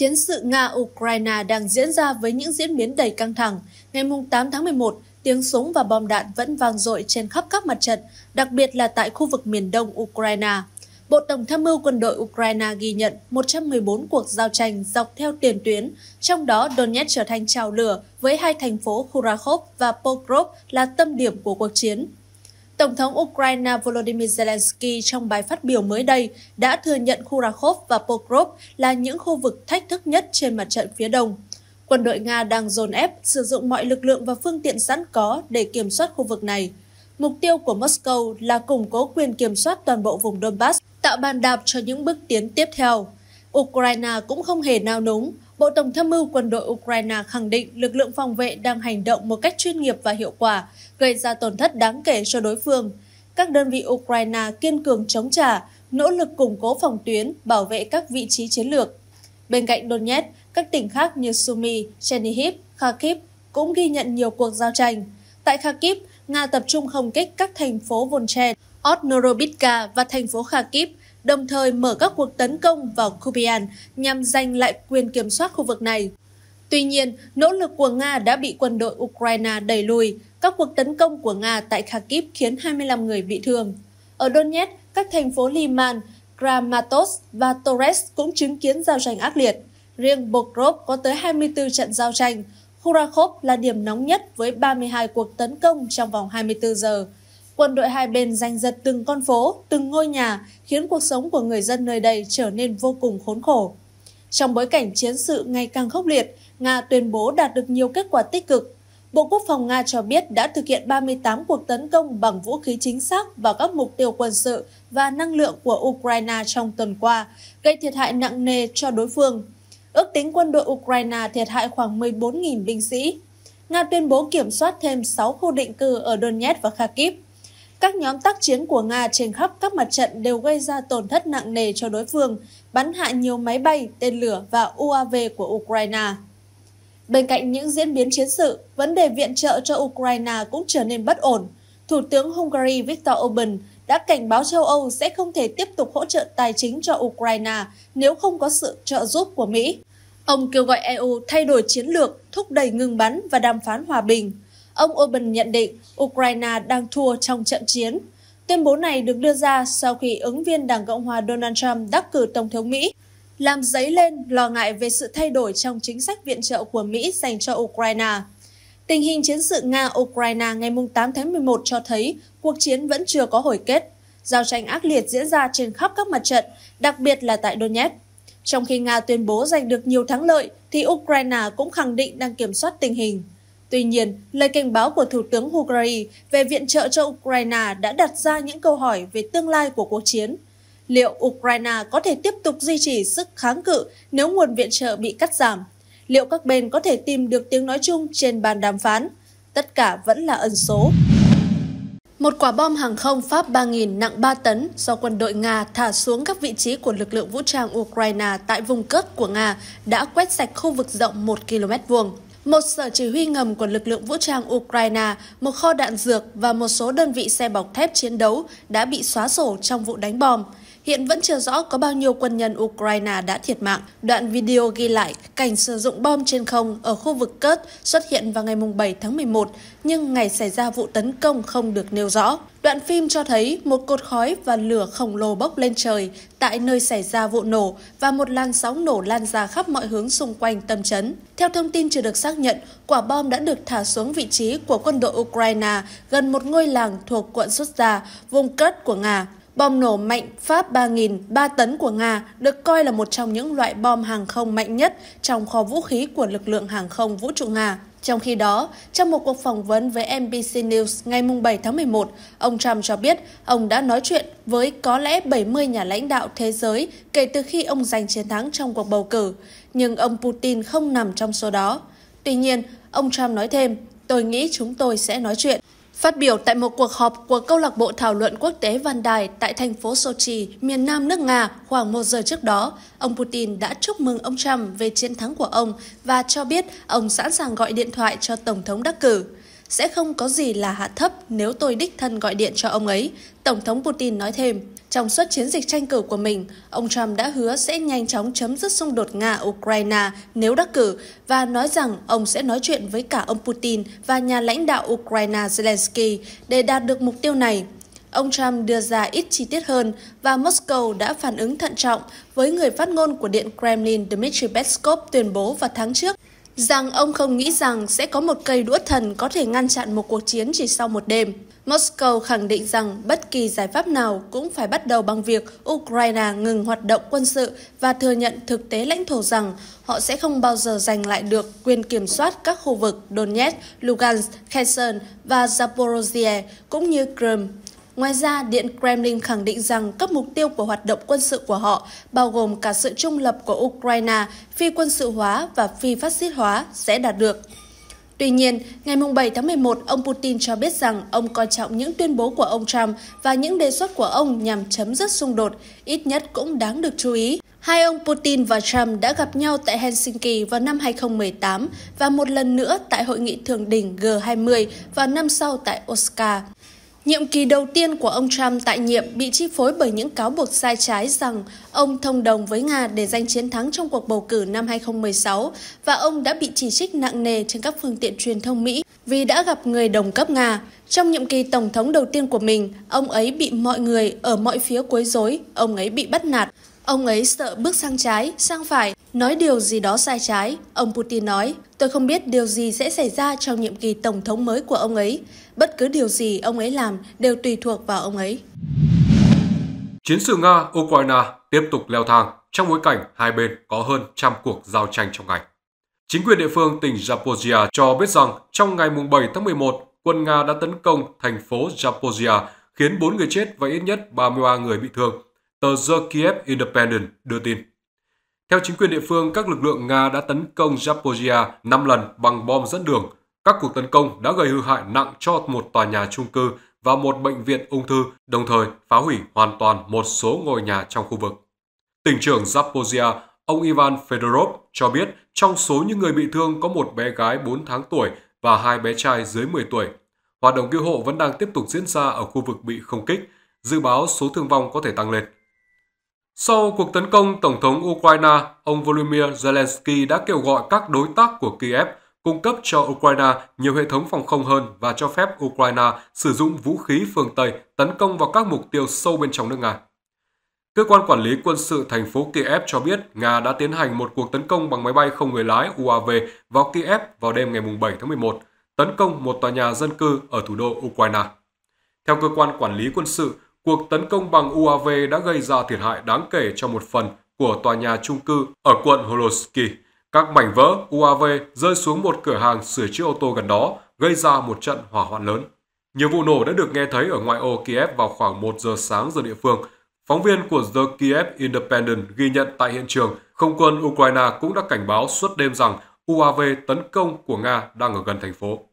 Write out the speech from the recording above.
chiến sự Nga-Ukraine đang diễn ra với những diễn biến đầy căng thẳng. Ngày 8 tháng 11, tiếng súng và bom đạn vẫn vang dội trên khắp các mặt trận, đặc biệt là tại khu vực miền đông Ukraine. Bộ Tổng tham mưu quân đội Ukraine ghi nhận 114 cuộc giao tranh dọc theo tiền tuyến, trong đó Donetsk trở thành trào lửa với hai thành phố Khurakhov và Pokrov là tâm điểm của cuộc chiến. Tổng thống Ukraine Volodymyr Zelensky trong bài phát biểu mới đây đã thừa nhận Khurakov và Pokrov là những khu vực thách thức nhất trên mặt trận phía đông. Quân đội Nga đang dồn ép sử dụng mọi lực lượng và phương tiện sẵn có để kiểm soát khu vực này. Mục tiêu của Moscow là củng cố quyền kiểm soát toàn bộ vùng Donbass, tạo bàn đạp cho những bước tiến tiếp theo. Ukraine cũng không hề nao núng. Bộ Tổng tham mưu quân đội Ukraine khẳng định lực lượng phòng vệ đang hành động một cách chuyên nghiệp và hiệu quả, gây ra tổn thất đáng kể cho đối phương. Các đơn vị Ukraine kiên cường chống trả, nỗ lực củng cố phòng tuyến, bảo vệ các vị trí chiến lược. Bên cạnh Donetsk, các tỉnh khác như Sumy, Chernihiv, Kharkiv cũng ghi nhận nhiều cuộc giao tranh. Tại Kharkiv, Nga tập trung không kích các thành phố Volchen, Odnorobivka và thành phố Kharkiv đồng thời mở các cuộc tấn công vào Kupian nhằm giành lại quyền kiểm soát khu vực này. Tuy nhiên, nỗ lực của Nga đã bị quân đội Ukraine đẩy lùi. Các cuộc tấn công của Nga tại Kharkiv khiến 25 người bị thương. Ở Donetsk, các thành phố Liman, Kramatorsk và Torres cũng chứng kiến giao tranh ác liệt. Riêng Bokrov có tới 24 trận giao tranh. Khurakhov là điểm nóng nhất với 32 cuộc tấn công trong vòng 24 giờ. Quân đội hai bên giành giật từng con phố, từng ngôi nhà, khiến cuộc sống của người dân nơi đây trở nên vô cùng khốn khổ. Trong bối cảnh chiến sự ngày càng khốc liệt, Nga tuyên bố đạt được nhiều kết quả tích cực. Bộ Quốc phòng Nga cho biết đã thực hiện 38 cuộc tấn công bằng vũ khí chính xác vào các mục tiêu quân sự và năng lượng của Ukraine trong tuần qua, gây thiệt hại nặng nề cho đối phương. Ước tính quân đội Ukraine thiệt hại khoảng 14.000 binh sĩ. Nga tuyên bố kiểm soát thêm 6 khu định cư ở Donetsk và Kharkiv. Các nhóm tác chiến của Nga trên khắp các mặt trận đều gây ra tổn thất nặng nề cho đối phương, bắn hạ nhiều máy bay, tên lửa và UAV của Ukraine. Bên cạnh những diễn biến chiến sự, vấn đề viện trợ cho Ukraine cũng trở nên bất ổn. Thủ tướng Hungary Viktor Orbán đã cảnh báo châu Âu sẽ không thể tiếp tục hỗ trợ tài chính cho Ukraine nếu không có sự trợ giúp của Mỹ. Ông kêu gọi EU thay đổi chiến lược, thúc đẩy ngừng bắn và đàm phán hòa bình. Ông Orban nhận định Ukraine đang thua trong trận chiến. Tuyên bố này được đưa ra sau khi ứng viên Đảng Cộng hòa Donald Trump đắc cử Tổng thống Mỹ, làm dấy lên lo ngại về sự thay đổi trong chính sách viện trợ của Mỹ dành cho Ukraine. Tình hình chiến sự Nga-Ukraine ngày 8 tháng 11 cho thấy cuộc chiến vẫn chưa có hồi kết. Giao tranh ác liệt diễn ra trên khắp các mặt trận, đặc biệt là tại Donetsk. Trong khi Nga tuyên bố giành được nhiều thắng lợi, thì Ukraine cũng khẳng định đang kiểm soát tình hình. Tuy nhiên, lời cảnh báo của Thủ tướng Hungary về viện trợ cho Ukraine đã đặt ra những câu hỏi về tương lai của cuộc chiến. Liệu Ukraine có thể tiếp tục duy trì sức kháng cự nếu nguồn viện trợ bị cắt giảm? Liệu các bên có thể tìm được tiếng nói chung trên bàn đàm phán? Tất cả vẫn là ẩn số. Một quả bom hàng không Pháp 3.000 nặng 3 tấn do quân đội Nga thả xuống các vị trí của lực lượng vũ trang Ukraine tại vùng cất của Nga đã quét sạch khu vực rộng 1 km vuông một sở chỉ huy ngầm của lực lượng vũ trang Ukraine, một kho đạn dược và một số đơn vị xe bọc thép chiến đấu đã bị xóa sổ trong vụ đánh bom. Hiện vẫn chưa rõ có bao nhiêu quân nhân Ukraine đã thiệt mạng. Đoạn video ghi lại cảnh sử dụng bom trên không ở khu vực Kurt xuất hiện vào ngày 7 tháng 11, nhưng ngày xảy ra vụ tấn công không được nêu rõ. Đoạn phim cho thấy một cột khói và lửa khổng lồ bốc lên trời tại nơi xảy ra vụ nổ và một làn sóng nổ lan ra khắp mọi hướng xung quanh tâm trấn. Theo thông tin chưa được xác nhận, quả bom đã được thả xuống vị trí của quân đội Ukraine gần một ngôi làng thuộc quận Sutsa, vùng Kurd của Nga. Bom nổ mạnh Pháp 3.000 3 tấn của Nga được coi là một trong những loại bom hàng không mạnh nhất trong kho vũ khí của lực lượng hàng không vũ trụ Nga. Trong khi đó, trong một cuộc phỏng vấn với NBC News ngày 7 tháng 11, ông Trump cho biết ông đã nói chuyện với có lẽ 70 nhà lãnh đạo thế giới kể từ khi ông giành chiến thắng trong cuộc bầu cử, nhưng ông Putin không nằm trong số đó. Tuy nhiên, ông Trump nói thêm, tôi nghĩ chúng tôi sẽ nói chuyện. Phát biểu tại một cuộc họp của câu lạc bộ thảo luận quốc tế Văn Đài tại thành phố Sochi, miền nam nước Nga khoảng một giờ trước đó, ông Putin đã chúc mừng ông Trump về chiến thắng của ông và cho biết ông sẵn sàng gọi điện thoại cho Tổng thống đắc cử. Sẽ không có gì là hạ thấp nếu tôi đích thân gọi điện cho ông ấy, Tổng thống Putin nói thêm. Trong suốt chiến dịch tranh cử của mình, ông Trump đã hứa sẽ nhanh chóng chấm dứt xung đột Nga-Ukraine nếu đắc cử và nói rằng ông sẽ nói chuyện với cả ông Putin và nhà lãnh đạo Ukraine Zelensky để đạt được mục tiêu này. Ông Trump đưa ra ít chi tiết hơn và Moscow đã phản ứng thận trọng với người phát ngôn của Điện Kremlin Dmitry Peskov tuyên bố vào tháng trước rằng ông không nghĩ rằng sẽ có một cây đũa thần có thể ngăn chặn một cuộc chiến chỉ sau một đêm. Moscow khẳng định rằng bất kỳ giải pháp nào cũng phải bắt đầu bằng việc Ukraine ngừng hoạt động quân sự và thừa nhận thực tế lãnh thổ rằng họ sẽ không bao giờ giành lại được quyền kiểm soát các khu vực Donetsk, Lugansk, Kherson và Zaporozhye cũng như Crimea. Ngoài ra, Điện Kremlin khẳng định rằng các mục tiêu của hoạt động quân sự của họ, bao gồm cả sự trung lập của Ukraine, phi quân sự hóa và phi phát xít hóa, sẽ đạt được. Tuy nhiên, ngày 7 tháng 11, ông Putin cho biết rằng ông coi trọng những tuyên bố của ông Trump và những đề xuất của ông nhằm chấm dứt xung đột, ít nhất cũng đáng được chú ý. Hai ông Putin và Trump đã gặp nhau tại Helsinki vào năm 2018 và một lần nữa tại hội nghị thượng đỉnh G20 vào năm sau tại Osaka. Nhiệm kỳ đầu tiên của ông Trump tại nhiệm bị chi phối bởi những cáo buộc sai trái rằng ông thông đồng với Nga để giành chiến thắng trong cuộc bầu cử năm 2016 và ông đã bị chỉ trích nặng nề trên các phương tiện truyền thông Mỹ vì đã gặp người đồng cấp Nga. Trong nhiệm kỳ tổng thống đầu tiên của mình, ông ấy bị mọi người ở mọi phía quấy rối, ông ấy bị bắt nạt Ông ấy sợ bước sang trái, sang phải, nói điều gì đó sai trái. Ông Putin nói, tôi không biết điều gì sẽ xảy ra trong nhiệm kỳ tổng thống mới của ông ấy. Bất cứ điều gì ông ấy làm đều tùy thuộc vào ông ấy. Chiến sự Nga-Ukraine tiếp tục leo thang trong bối cảnh hai bên có hơn trăm cuộc giao tranh trong ngày. Chính quyền địa phương tỉnh Zaporizhia cho biết rằng trong ngày 7 tháng 11, quân Nga đã tấn công thành phố Zaporizhia khiến 4 người chết và ít nhất 33 người bị thương Tờ The Kiev Independent đưa tin. Theo chính quyền địa phương, các lực lượng Nga đã tấn công Zaporizhia 5 lần bằng bom dẫn đường. Các cuộc tấn công đã gây hư hại nặng cho một tòa nhà trung cư và một bệnh viện ung thư, đồng thời phá hủy hoàn toàn một số ngôi nhà trong khu vực. Tỉnh trưởng Zaporizhia, ông Ivan Fedorov cho biết trong số những người bị thương có một bé gái 4 tháng tuổi và hai bé trai dưới 10 tuổi. Hoạt động cứu hộ vẫn đang tiếp tục diễn ra ở khu vực bị không kích, dự báo số thương vong có thể tăng lên. Sau cuộc tấn công, Tổng thống Ukraine ông Volodymyr Zelensky đã kêu gọi các đối tác của Kiev cung cấp cho Ukraine nhiều hệ thống phòng không hơn và cho phép Ukraine sử dụng vũ khí phương Tây tấn công vào các mục tiêu sâu bên trong nước Nga. Cơ quan quản lý quân sự thành phố Kiev cho biết Nga đã tiến hành một cuộc tấn công bằng máy bay không người lái UAV vào Kiev vào đêm ngày 7 tháng 11, tấn công một tòa nhà dân cư ở thủ đô Ukraine. Theo cơ quan quản lý quân sự, cuộc tấn công bằng UAV đã gây ra thiệt hại đáng kể cho một phần của tòa nhà chung cư ở quận Holosky. Các mảnh vỡ UAV rơi xuống một cửa hàng sửa chữa ô tô gần đó, gây ra một trận hỏa hoạn lớn. Nhiều vụ nổ đã được nghe thấy ở ngoại ô Kiev vào khoảng 1 giờ sáng giờ địa phương. Phóng viên của The Kiev Independent ghi nhận tại hiện trường, không quân Ukraine cũng đã cảnh báo suốt đêm rằng UAV tấn công của Nga đang ở gần thành phố.